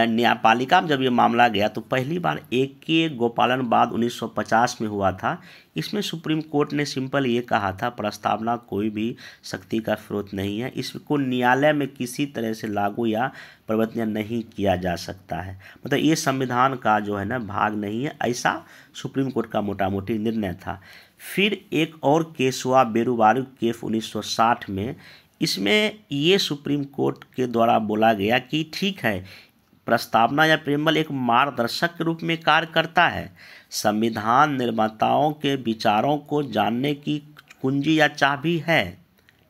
[SPEAKER 1] न्यायपालिका में जब ये मामला गया तो पहली बार एक के गोपालन बाद 1950 में हुआ था इसमें सुप्रीम कोर्ट ने सिंपल ये कहा था प्रस्तावना कोई भी शक्ति का स्रोत नहीं है इसको न्यायालय में किसी तरह से लागू या प्रवर्तन नहीं किया जा सकता है मतलब ये संविधान का जो है ना भाग नहीं है ऐसा सुप्रीम कोर्ट का मोटा मोटी निर्णय था फिर एक और केस हुआ बेरूबारू केस उन्नीस में इसमें ये सुप्रीम कोर्ट के द्वारा बोला गया कि ठीक है प्रस्तावना या प्रेमल एक मार्गदर्शक के रूप में कार्य करता है संविधान निर्माताओं के विचारों को जानने की कुंजी या चाबी है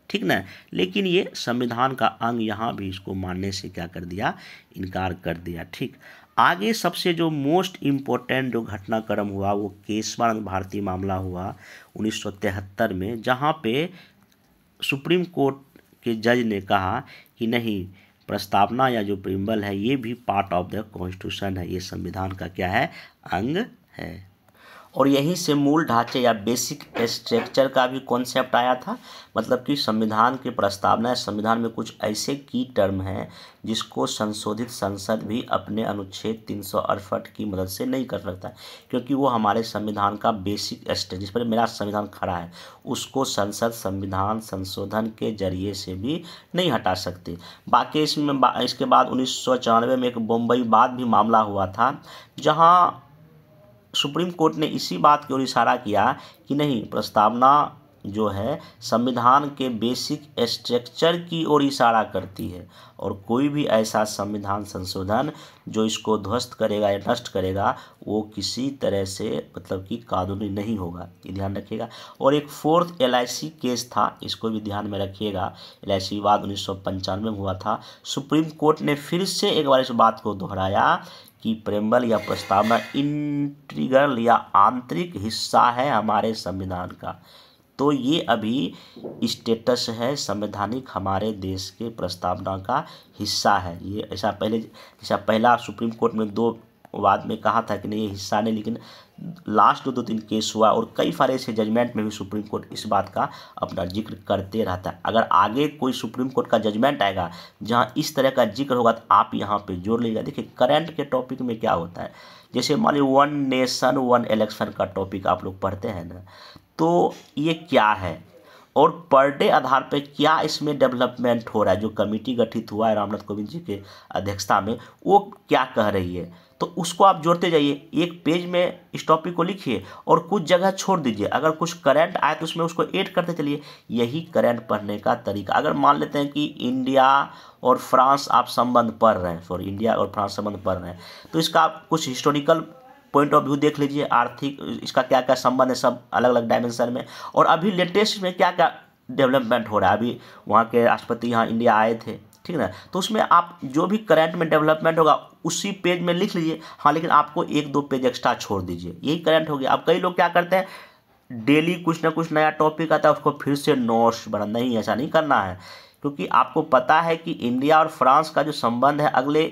[SPEAKER 1] ठीक ना लेकिन ये संविधान का अंग यहाँ भी इसको मानने से क्या कर दिया इनकार कर दिया ठीक आगे सबसे जो मोस्ट इम्पोर्टेंट जो घटनाक्रम हुआ वो केशवानंद भारती मामला हुआ उन्नीस में जहाँ पे सुप्रीम कोर्ट के जज ने कहा कि नहीं प्रस्तावना या जो प्रिम्बल है ये भी पार्ट ऑफ द कॉन्स्टिट्यूशन है ये संविधान का क्या है अंग है और यहीं से मूल ढांचे या बेसिक स्ट्रक्चर का भी कॉन्सेप्ट आया था मतलब कि संविधान की प्रस्तावना है संविधान में कुछ ऐसे की टर्म हैं जिसको संशोधित संसद भी अपने अनुच्छेद तीन की मदद से नहीं कर सकता क्योंकि वो हमारे संविधान का बेसिक स्टेज जिस पर मेरा संविधान खड़ा है उसको संसद संविधान संशोधन के जरिए से भी नहीं हटा सकती बाकी इसमें बा, इसके बाद उन्नीस में एक बम्बई बाद भी मामला हुआ था जहाँ सुप्रीम कोर्ट ने इसी बात की ओर इशारा किया कि नहीं प्रस्तावना जो है संविधान के बेसिक स्ट्रक्चर की ओर इशारा करती है और कोई भी ऐसा संविधान संशोधन जो इसको ध्वस्त करेगा या नष्ट करेगा वो किसी तरह से मतलब कि कानूनी नहीं होगा ये ध्यान रखिएगा और एक फोर्थ एल केस था इसको भी ध्यान में रखिएगा एल आई सी विवाद उन्नीस में हुआ था सुप्रीम कोर्ट ने फिर से एक बार इस बात को दोहराया की प्रेम्बल या प्रस्तावना इंट्रीगल या आंतरिक हिस्सा है हमारे संविधान का तो ये अभी स्टेटस है संवैधानिक हमारे देश के प्रस्तावना का हिस्सा है ये ऐसा पहले जैसा पहला सुप्रीम कोर्ट में दो वाद में कहा था कि नहीं हिस्सा नहीं लेकिन लास्ट दो दो तीन केस हुआ और कई सारे ऐसे जजमेंट में भी सुप्रीम कोर्ट इस बात का अपना जिक्र करते रहता है अगर आगे कोई सुप्रीम कोर्ट का जजमेंट आएगा जहाँ इस तरह का जिक्र होगा तो आप यहाँ पे जोड़ लीजिएगा देखिए करंट के टॉपिक में क्या होता है जैसे मान लीजिए वन नेशन वन इलेक्शन का टॉपिक आप लोग पढ़ते हैं ना तो ये क्या है और पर डे आधार पर क्या इसमें डेवलपमेंट हो रहा है जो कमेटी गठित हुआ है रामनाथ कोविंद जी के अध्यक्षता में वो क्या कह रही है तो उसको आप जोड़ते जाइए एक पेज में इस टॉपिक को लिखिए और कुछ जगह छोड़ दीजिए अगर कुछ करंट आए तो उसमें उसको ऐड करते चलिए यही करंट पढ़ने का तरीका अगर मान लेते हैं कि इंडिया और फ्रांस आप संबंध पढ़ रहे हैं सॉरी इंडिया और फ्रांस संबंध पढ़ रहे हैं तो इसका आप कुछ हिस्टोरिकल पॉइंट ऑफ व्यू देख लीजिए आर्थिक इसका क्या क्या संबंध है सब अलग अलग डायमेंशन में और अभी लेटेस्ट में क्या क्या डेवलपमेंट हो रहा है अभी वहाँ के राष्ट्रपति यहाँ इंडिया आए थे ठीक है ना तो उसमें आप जो भी करंट में डेवलपमेंट होगा उसी पेज में लिख लीजिए हाँ लेकिन आपको एक दो पेज एक्स्ट्रा छोड़ दीजिए यही करंट हो गया अब कई लोग क्या करते हैं डेली कुछ ना कुछ नया टॉपिक आता है उसको फिर से नोट्स बना नहीं ऐसा नहीं करना है क्योंकि आपको पता है कि इंडिया और फ्रांस का जो संबंध है अगले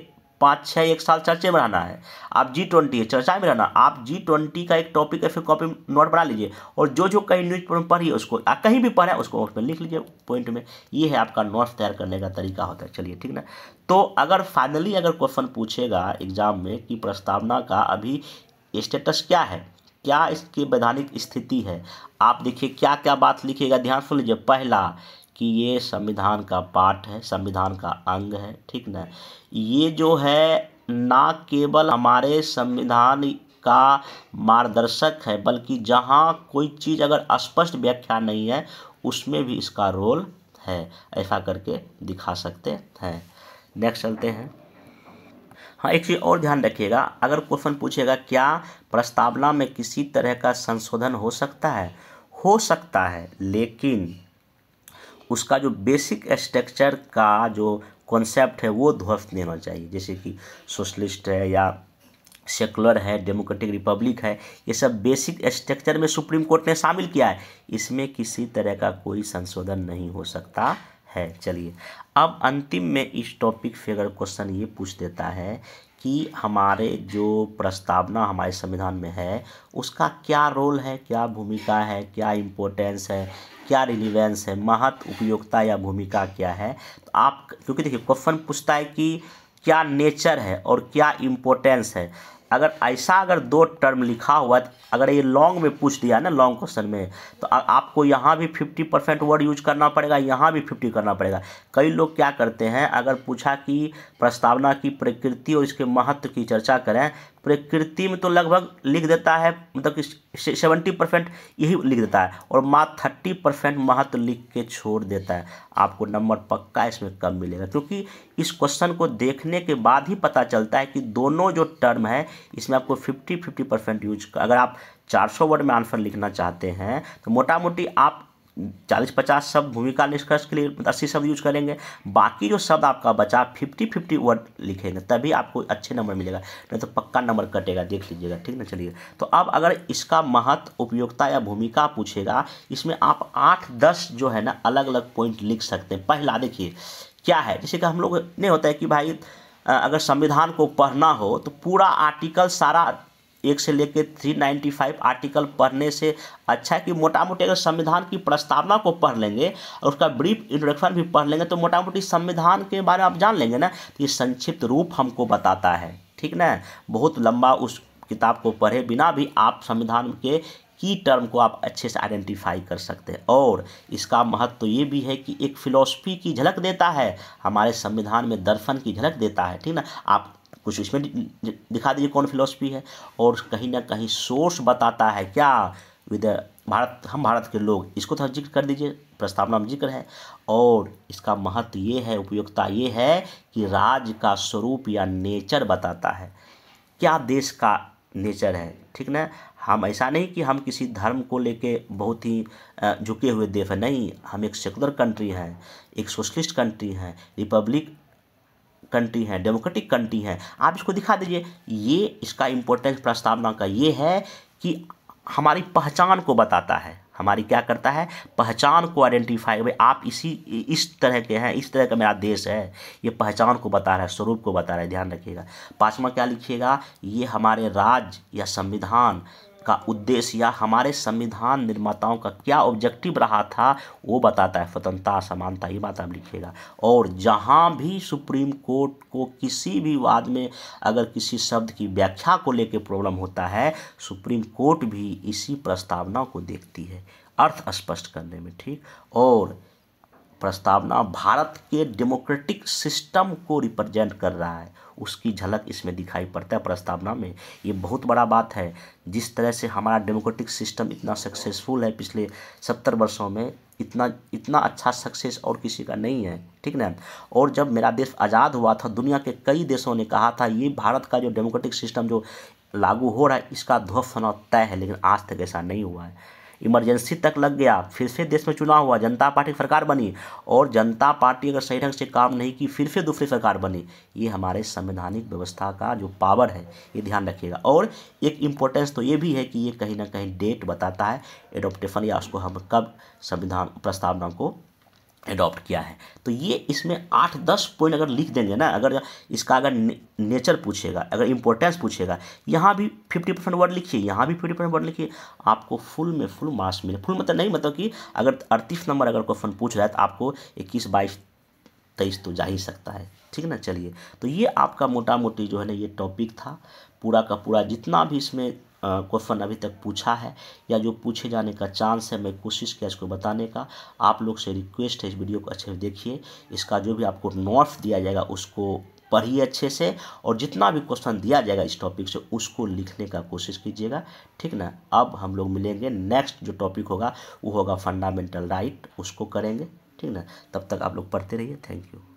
[SPEAKER 1] पाँच छः एक साल चर्चे में रहना है आप जी ट्वेंटी है चर्चा में रहना आप जी ट्वेंटी का एक टॉपिक या फिर कॉपी नोट बना लीजिए और जो जो कहीं न्यूज पेपर में पढ़िए उसको आ, कहीं भी पढ़े उसको उसमें लिख लीजिए पॉइंट में ये है आपका नोट्स तैयार करने का तरीका होता है चलिए ठीक ना तो अगर फाइनली अगर क्वेश्चन पूछेगा एग्जाम में कि प्रस्तावना का अभी स्टेटस क्या है क्या इसकी वैधानिक स्थिति है आप देखिए क्या क्या बात लिखिएगा ध्यान सुन लीजिए पहला कि ये संविधान का पाठ है संविधान का अंग है ठीक ना ये जो है ना केवल हमारे संविधान का मार्गदर्शक है बल्कि जहाँ कोई चीज़ अगर स्पष्ट व्याख्या नहीं है उसमें भी इसका रोल है ऐसा करके दिखा सकते हैं नेक्स्ट चलते हैं हाँ एक चीज़ और ध्यान रखिएगा अगर क्वेश्चन पूछेगा क्या प्रस्तावना में किसी तरह का संशोधन हो सकता है हो सकता है लेकिन उसका जो बेसिक स्ट्रक्चर का जो कॉन्सेप्ट है वो ध्वस्त नहीं होना चाहिए जैसे कि सोशलिस्ट है या सेकुलर है डेमोक्रेटिक रिपब्लिक है ये सब बेसिक स्ट्रक्चर में सुप्रीम कोर्ट ने शामिल किया है इसमें किसी तरह का कोई संशोधन नहीं हो सकता है चलिए अब अंतिम में इस टॉपिक फिगर क्वेश्चन ये पूछ देता है कि हमारे जो प्रस्तावना हमारे संविधान में है उसका क्या रोल है क्या भूमिका है क्या इम्पोर्टेंस है क्या रिलीवेंस है महत्व उपयोगिता या भूमिका क्या है तो आप क्योंकि देखिए क्वेश्चन पूछता है कि क्या नेचर है और क्या इम्पोर्टेंस है अगर ऐसा अगर दो टर्म लिखा हुआ है अगर ये लॉन्ग में पूछ दिया ना लॉन्ग क्वेश्चन में तो आ, आपको यहाँ भी फिफ्टी परसेंट वर्ड यूज करना पड़ेगा यहाँ भी फिफ्टी करना पड़ेगा कई लोग क्या करते हैं अगर पूछा कि प्रस्तावना की प्रकृति और इसके महत्व की चर्चा करें प्रकृति में तो लगभग लिख देता है मतलब कि सेवेंटी परसेंट यही लिख देता है और माँ थर्टी परसेंट महत्व तो लिख के छोड़ देता है आपको नंबर पक्का इसमें कम मिलेगा क्योंकि इस क्वेश्चन को देखने के बाद ही पता चलता है कि दोनों जो टर्म है इसमें आपको फिफ्टी फिफ्टी परसेंट यूज अगर आप 400 वर्ड में आंसर लिखना चाहते हैं तो मोटा मोटी आप चालीस पचास शब्द भूमिका निष्कर्ष के लिए मतलब अस्सी शब्द यूज करेंगे बाकी जो शब्द आपका बचा फिफ्टी फिफ्टी वर्ड लिखेंगे तभी आपको अच्छे नंबर मिलेगा नहीं तो पक्का नंबर कटेगा देख लीजिएगा ठीक ना चलिए तो अब अगर इसका महत्व उपयोगिता या भूमिका पूछेगा इसमें आप आठ दस जो है ना अलग अलग पॉइंट लिख सकते हैं पहला देखिए क्या है जैसे कि हम लोग नहीं होता है कि भाई अगर संविधान को पढ़ना हो तो पूरा आर्टिकल सारा एक से लेकर 395 आर्टिकल पढ़ने से अच्छा है कि मोटा मोटी अगर संविधान की प्रस्तावना को पढ़ लेंगे और उसका ब्रीफ इंट्रोडक्शन भी पढ़ लेंगे तो मोटा मोटी संविधान के बारे में आप जान लेंगे ना तो ये संक्षिप्त रूप हमको बताता है ठीक ना बहुत लंबा उस किताब को पढ़े बिना भी आप संविधान के की टर्म को आप अच्छे से आइडेंटिफाई कर सकते हैं और इसका महत्व तो ये भी है कि एक फिलॉसफी की झलक देता है हमारे संविधान में दर्शन की झलक देता है ठीक ना आप कुछ इसमें दिखा दीजिए कौन फिलोसफी है और कहीं ना कहीं सोर्स बताता है क्या विद भारत हम भारत के लोग इसको थोड़ा तो जिक्र कर दीजिए प्रस्तावना में जिक्र है और इसका महत्व ये है उपयोगिता ये है कि राज का स्वरूप या नेचर बताता है क्या देश का नेचर है ठीक ना हम ऐसा नहीं कि हम किसी धर्म को लेके बहुत ही झुके हुए देश हैं नहीं हम एक सेकुलर कंट्री हैं एक सोशलिस्ट कंट्री हैं रिपब्लिक कंट्री है डेमोक्रेटिक कंट्री है आप इसको दिखा दीजिए ये इसका इंपॉर्टेंस प्रस्तावना का ये है कि हमारी पहचान को बताता है हमारी क्या करता है पहचान को आइडेंटिफाई भाई आप इसी इस तरह के हैं इस तरह का मेरा देश है ये पहचान को बता रहा है स्वरूप को बता रहा है ध्यान रखिएगा पाँचवा क्या लिखिएगा ये हमारे राज्य या संविधान का उद्देश्य या हमारे संविधान निर्माताओं का क्या ऑब्जेक्टिव रहा था वो बताता है स्वतंत्रता समानता ये बात आप लिखिएगा और जहाँ भी सुप्रीम कोर्ट को किसी भी वाद में अगर किसी शब्द की व्याख्या को लेकर प्रॉब्लम होता है सुप्रीम कोर्ट भी इसी प्रस्तावना को देखती है अर्थ स्पष्ट करने में ठीक और प्रस्तावना भारत के डेमोक्रेटिक सिस्टम को रिप्रेजेंट कर रहा है उसकी झलक इसमें दिखाई पड़ता है प्रस्तावना में ये बहुत बड़ा बात है जिस तरह से हमारा डेमोक्रेटिक सिस्टम इतना सक्सेसफुल है पिछले सत्तर वर्षों में इतना इतना अच्छा सक्सेस और किसी का नहीं है ठीक ना और जब मेरा देश आज़ाद हुआ था दुनिया के कई देशों ने कहा था ये भारत का जो डेमोक्रेटिक सिस्टम जो लागू हो रहा है इसका ध्वस्त होना तय है लेकिन आज तक ऐसा नहीं हुआ है इमरजेंसी तक लग गया फिर से देश में चुनाव हुआ जनता पार्टी सरकार बनी और जनता पार्टी अगर सही ढंग से काम नहीं की फिर से दूसरी सरकार बनी ये हमारे संवैधानिक व्यवस्था का जो पावर है ये ध्यान रखिएगा और एक इम्पोर्टेंस तो ये भी है कि ये कहीं ना कहीं डेट बताता है एडोप्टेशन या उसको हम कब संविधान प्रस्तावना को एडॉप्ट किया है तो ये इसमें आठ दस पॉइंट अगर लिख देंगे ना अगर इसका अगर ने, नेचर पूछेगा अगर इंपॉर्टेंस पूछेगा यहाँ भी फिफ्टी परसेंट वर्ड लिखिए यहाँ भी फिफ्टी परसेंट वर्ड लिखिए आपको फुल में फुल मार्क्स मिले फुल मतलब नहीं मतलब कि अगर अड़तीस नंबर अगर क्वेश्चन पूछ रहा है तो आपको इक्कीस बाईस तेईस तो जा ही सकता है ठीक ना चलिए तो ये आपका मोटा मोटी जो है ना ये टॉपिक था पूरा का पूरा जितना भी इसमें क्वेश्चन अभी तक पूछा है या जो पूछे जाने का चांस है मैं कोशिश किया इसको बताने का आप लोग से रिक्वेस्ट है इस वीडियो को अच्छे से देखिए इसका जो भी आपको नोट्स दिया जाएगा उसको पढ़िए अच्छे से और जितना भी क्वेश्चन दिया जाएगा इस टॉपिक से उसको लिखने का कोशिश कीजिएगा ठीक ना अब हम लोग मिलेंगे नेक्स्ट जो टॉपिक होगा वो होगा फंडामेंटल राइट उसको करेंगे ठीक ना तब तक आप लोग पढ़ते रहिए थैंक यू